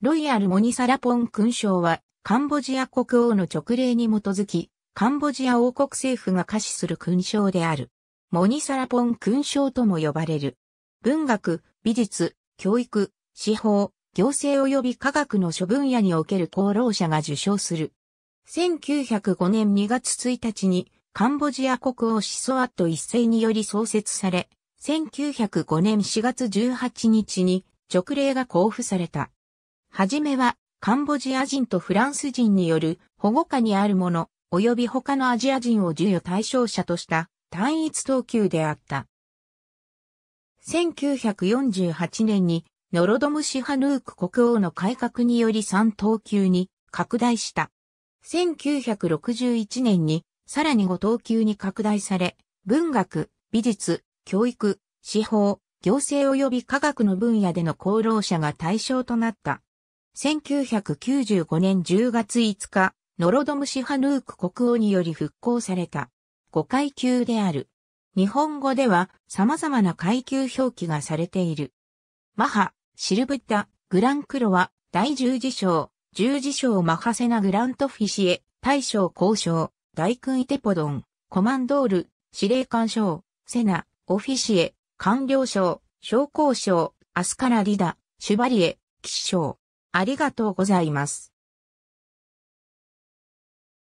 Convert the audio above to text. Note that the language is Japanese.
ロイヤル・モニサラポン勲章は、カンボジア国王の直令に基づき、カンボジア王国政府が可視する勲章である。モニサラポン勲章とも呼ばれる。文学、美術、教育、司法、行政及び科学の諸分野における功労者が受賞する。1905年2月1日に、カンボジア国王シソアット一世により創設され、1905年4月18日に直令が交付された。はじめは、カンボジア人とフランス人による保護下にあるもの、及び他のアジア人を授与対象者とした単一等級であった。1948年にノロドムシハヌーク国王の改革により3等級に拡大した。1961年にさらに5等級に拡大され、文学、美術、教育、司法、行政及び科学の分野での功労者が対象となった。1995年10月5日、ノロドムシハヌーク国王により復興された。5階級である。日本語では様々な階級表記がされている。マハ、シルブッタ、グランクロは、大十字章、十字章マハセナグラントフィシエ、大将交渉、大君イテポドン、コマンドール、司令官賞、セナ、オフィシエ、官僚賞、商工賞、アスカラリダ、シュバリエ、騎士賞。ありがとうございます。